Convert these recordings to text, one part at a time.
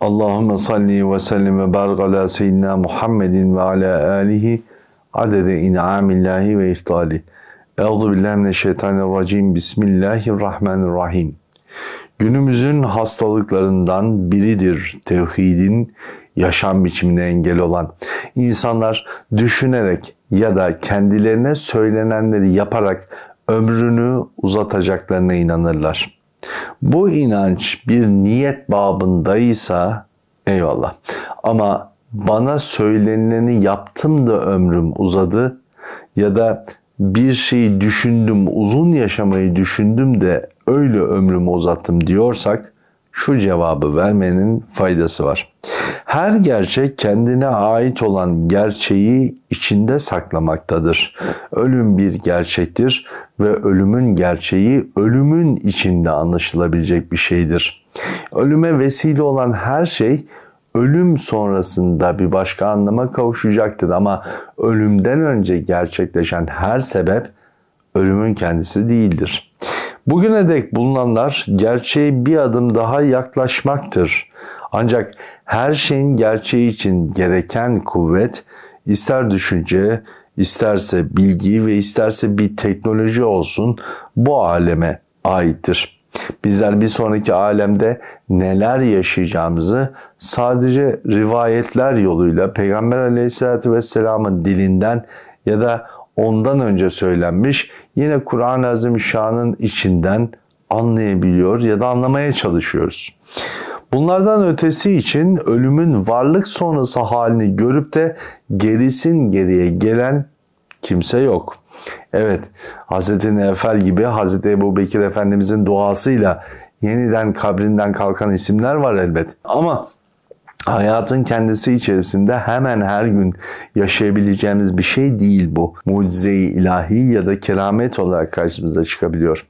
Allahümme salli ve sellim ve barik ala seyyidina Muhammedin ve ala alihi adede in'amillahi ve iftali. Euzu billahi mineşşeytanirracim. Bismillahirrahmanirrahim. Günümüzün hastalıklarından biridir tevhidin yaşam biçimine engel olan. İnsanlar düşünerek ya da kendilerine söylenenleri yaparak ömrünü uzatacaklarına inanırlar. Bu inanç bir niyet babındaysa eyvallah. Ama bana söyleneni yaptım da ömrüm uzadı ya da bir şeyi düşündüm, uzun yaşamayı düşündüm de öyle ömrümü uzattım diyorsak şu cevabı vermenin faydası var. Her gerçek kendine ait olan gerçeği içinde saklamaktadır. Ölüm bir gerçektir ve ölümün gerçeği ölümün içinde anlaşılabilecek bir şeydir. Ölüme vesile olan her şey ölüm sonrasında bir başka anlama kavuşacaktır ama ölümden önce gerçekleşen her sebep ölümün kendisi değildir. Bugüne dek bulunanlar gerçeğe bir adım daha yaklaşmaktır. Ancak her şeyin gerçeği için gereken kuvvet ister düşünce, isterse bilgi ve isterse bir teknoloji olsun bu aleme aittir. Bizler bir sonraki alemde neler yaşayacağımızı sadece rivayetler yoluyla Peygamber Aleyhisselatü vesselamın dilinden ya da ondan önce söylenmiş yine Kur'an-ı Azimüşşan'ın içinden anlayabiliyor ya da anlamaya çalışıyoruz. Bunlardan ötesi için ölümün varlık sonrası halini görüp de gerisin geriye gelen kimse yok. Evet Hz. Nefel gibi Hz. Ebu Bekir Efendimizin duasıyla yeniden kabrinden kalkan isimler var elbet. Ama hayatın kendisi içerisinde hemen her gün yaşayabileceğimiz bir şey değil bu. Mucize-i ilahi ya da keramet olarak karşımıza çıkabiliyor.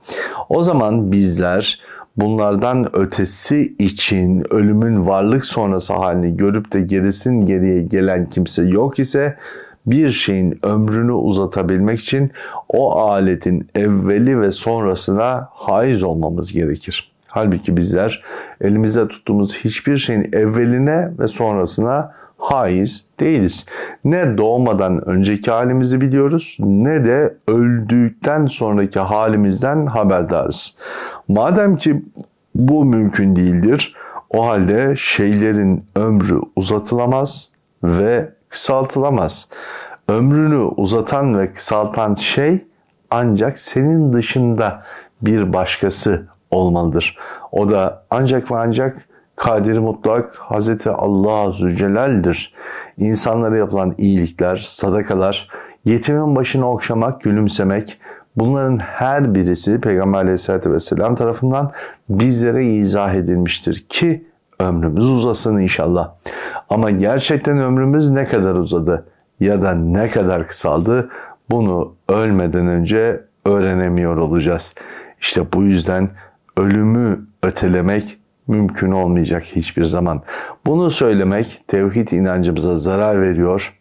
O zaman bizler bunlardan ötesi için ölümün varlık sonrası halini görüp de gerisin geriye gelen kimse yok ise bir şeyin ömrünü uzatabilmek için o aletin evveli ve sonrasına haiz olmamız gerekir. Halbuki bizler elimize tuttuğumuz hiçbir şeyin evveline ve sonrasına haiz değiliz. Ne doğmadan önceki halimizi biliyoruz ne de öldükten sonraki halimizden haberdarız. Madem ki bu mümkün değildir o halde şeylerin ömrü uzatılamaz ve kısaltılamaz. Ömrünü uzatan ve kısaltan şey ancak senin dışında bir başkası olmalıdır. O da ancak ve ancak Kadir Mutlak Hazreti Allah Zülcelal'dir. İnsanlara yapılan iyilikler, sadakalar, yetimin başını okşamak, gülümsemek, Bunların her birisi Peygamber Aleyhisselatü Vesselam tarafından bizlere izah edilmiştir ki ömrümüz uzasın inşallah. Ama gerçekten ömrümüz ne kadar uzadı ya da ne kadar kısaldı bunu ölmeden önce öğrenemiyor olacağız. İşte bu yüzden ölümü ötelemek mümkün olmayacak hiçbir zaman. Bunu söylemek tevhid inancımıza zarar veriyor.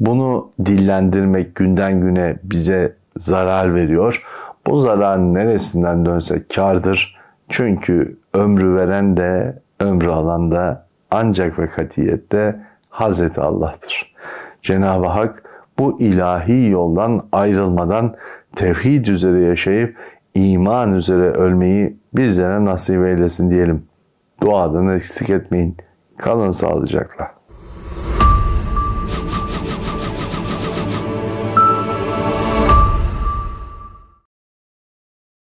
Bunu dillendirmek günden güne bize zarar veriyor. Bu zarar neresinden dönse kardır. Çünkü ömrü veren de ömrü alan da ancak ve katiyette Hazreti Allah'tır. Cenab-ı Hak bu ilahi yoldan ayrılmadan tevhid üzere yaşayıp iman üzere ölmeyi bizlere nasip eylesin diyelim. Duadan eksik etmeyin. Kalın sağlıcakla.